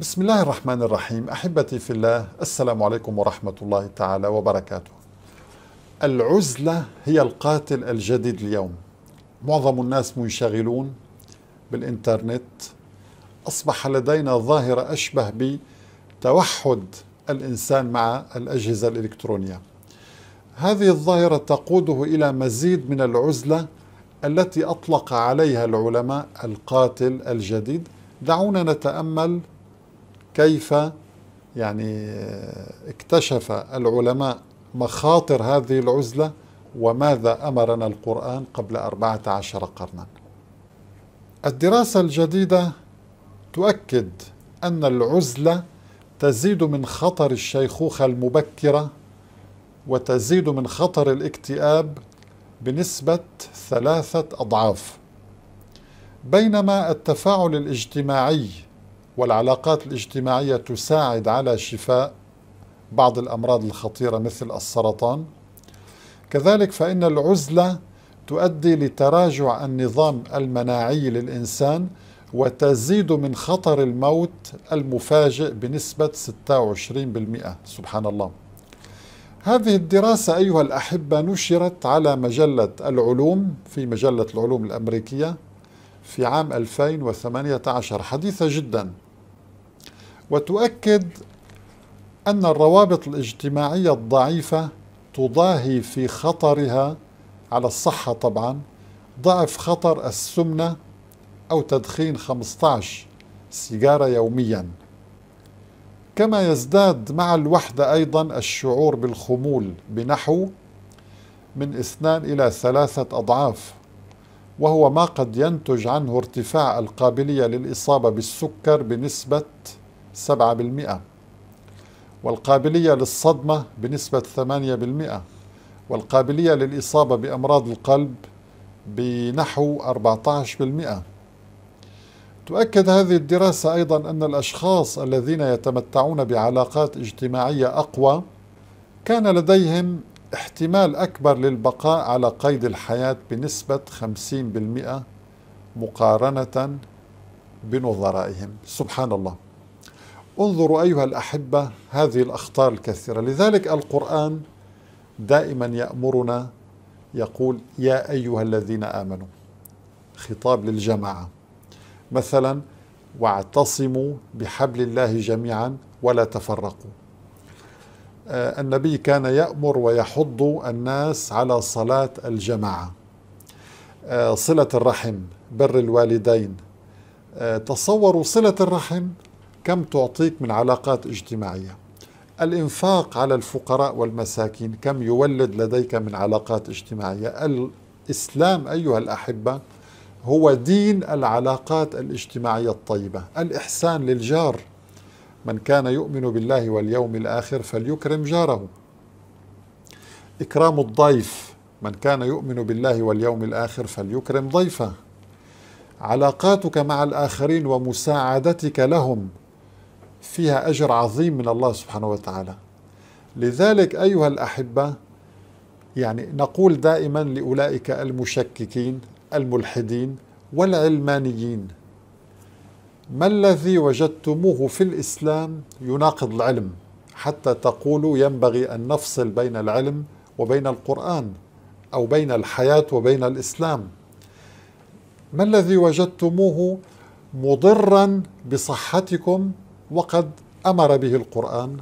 بسم الله الرحمن الرحيم احبتي في الله السلام عليكم ورحمه الله تعالى وبركاته. العزله هي القاتل الجديد اليوم. معظم الناس منشغلون بالانترنت اصبح لدينا ظاهره اشبه بتوحد الانسان مع الاجهزه الالكترونيه. هذه الظاهره تقوده الى مزيد من العزله التي اطلق عليها العلماء القاتل الجديد. دعونا نتامل كيف يعني اكتشف العلماء مخاطر هذه العزلة وماذا أمرنا القرآن قبل أربعة عشر قرنا الدراسة الجديدة تؤكد أن العزلة تزيد من خطر الشيخوخة المبكرة وتزيد من خطر الاكتئاب بنسبة ثلاثة أضعاف بينما التفاعل الاجتماعي والعلاقات الاجتماعية تساعد على شفاء بعض الأمراض الخطيرة مثل السرطان كذلك فإن العزلة تؤدي لتراجع النظام المناعي للإنسان وتزيد من خطر الموت المفاجئ بنسبة 26% سبحان الله هذه الدراسة أيها الأحبة نشرت على مجلة العلوم في مجلة العلوم الأمريكية في عام 2018 حديثة جداً وتؤكد أن الروابط الاجتماعية الضعيفة تضاهي في خطرها على الصحة طبعا ضعف خطر السمنة أو تدخين 15 سيجارة يوميا كما يزداد مع الوحدة أيضا الشعور بالخمول بنحو من اثنان إلى ثلاثة أضعاف وهو ما قد ينتج عنه ارتفاع القابلية للإصابة بالسكر بنسبة 7% والقابلية للصدمة بنسبة 8% والقابلية للإصابة بأمراض القلب بنحو 14% تؤكد هذه الدراسة أيضا أن الأشخاص الذين يتمتعون بعلاقات اجتماعية أقوى كان لديهم احتمال أكبر للبقاء على قيد الحياة بنسبة 50% مقارنة بنظرائهم سبحان الله انظروا ايها الاحبه هذه الاخطار الكثيره لذلك القران دائما يامرنا يقول يا ايها الذين امنوا خطاب للجماعه مثلا واعتصموا بحبل الله جميعا ولا تفرقوا آه، النبي كان يأمر ويحض الناس على صلاة الجماعة آه، صلة الرحم بر الوالدين آه، تصوروا صلة الرحم كم تعطيك من علاقات اجتماعية الإنفاق على الفقراء والمساكين كم يولد لديك من علاقات اجتماعية الإسلام أيها الأحبة هو دين العلاقات الاجتماعية الطيبة الإحسان للجار من كان يؤمن بالله واليوم الآخر فليكرم جاره إكرام الضيف من كان يؤمن بالله واليوم الآخر فليكرم ضيفه علاقاتك مع الآخرين ومساعدتك لهم فيها أجر عظيم من الله سبحانه وتعالى لذلك أيها الأحبة يعني نقول دائما لأولئك المشككين الملحدين والعلمانيين ما الذي وجدتموه في الإسلام يناقض العلم حتى تقولوا ينبغي أن نفصل بين العلم وبين القرآن أو بين الحياة وبين الإسلام ما الذي وجدتموه مضرا بصحتكم وقد امر به القران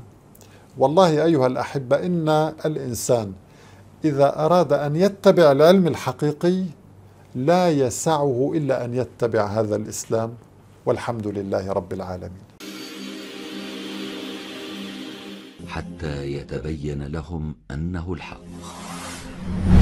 والله ايها الاحبه ان الانسان اذا اراد ان يتبع العلم الحقيقي لا يسعه الا ان يتبع هذا الاسلام والحمد لله رب العالمين حتى يتبين لهم انه الحق